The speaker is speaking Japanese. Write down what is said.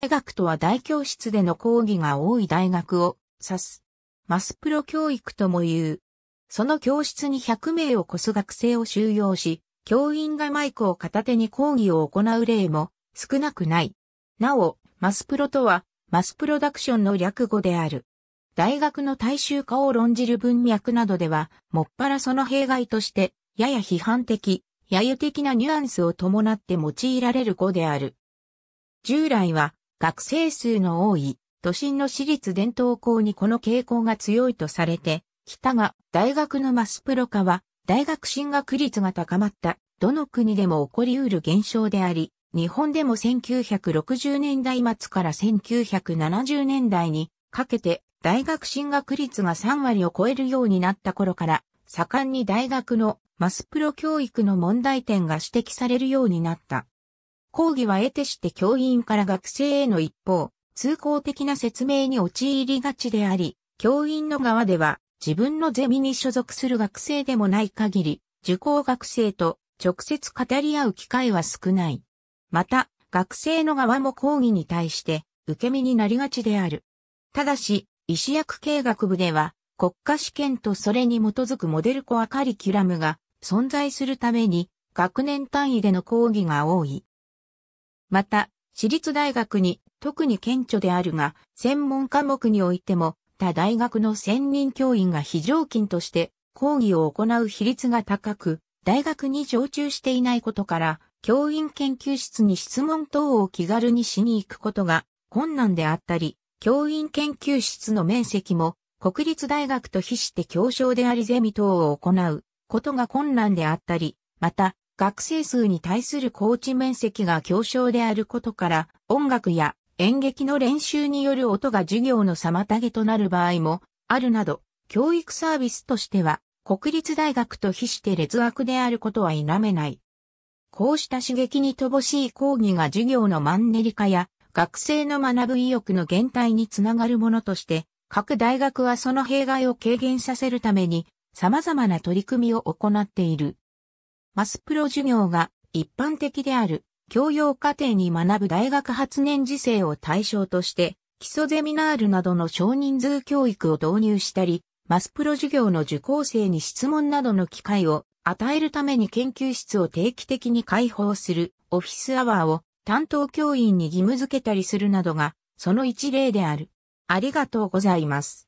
大学とは大教室での講義が多い大学を指す。マスプロ教育とも言う。その教室に100名を超す学生を収容し、教員がマイクを片手に講義を行う例も少なくない。なお、マスプロとは、マスプロダクションの略語である。大学の大衆化を論じる文脈などでは、もっぱらその弊害として、やや批判的、揶揄的なニュアンスを伴って用いられる語である。従来は、学生数の多い都心の私立伝統校にこの傾向が強いとされて、北が大学のマスプロ化は大学進学率が高まったどの国でも起こり得る現象であり、日本でも1960年代末から1970年代にかけて大学進学率が3割を超えるようになった頃から盛んに大学のマスプロ教育の問題点が指摘されるようになった。講義は得てして教員から学生への一方、通行的な説明に陥りがちであり、教員の側では自分のゼミに所属する学生でもない限り、受講学生と直接語り合う機会は少ない。また、学生の側も講義に対して受け身になりがちである。ただし、医師薬系学部では国家試験とそれに基づくモデルコアカリキュラムが存在するために学年単位での講義が多い。また、私立大学に特に顕著であるが、専門科目においても、他大学の専任教員が非常勤として講義を行う比率が高く、大学に常駐していないことから、教員研究室に質問等を気軽にしに行くことが困難であったり、教員研究室の面積も国立大学と比して教争でありゼミ等を行うことが困難であったり、また学生数に対する高チ面積が狭小であることから、音楽や演劇の練習による音が授業の妨げとなる場合もあるなど、教育サービスとしては、国立大学と比して劣悪であることは否めない。こうした刺激に乏しい講義が授業のマンネリ化や学生の学ぶ意欲の減退につながるものとして、各大学はその弊害を軽減させるために様々な取り組みを行っている。マスプロ授業が一般的である教養課程に学ぶ大学発年次生を対象として基礎ゼミナールなどの少人数教育を導入したり、マスプロ授業の受講生に質問などの機会を与えるために研究室を定期的に開放するオフィスアワーを担当教員に義務付けたりするなどがその一例である。ありがとうございます。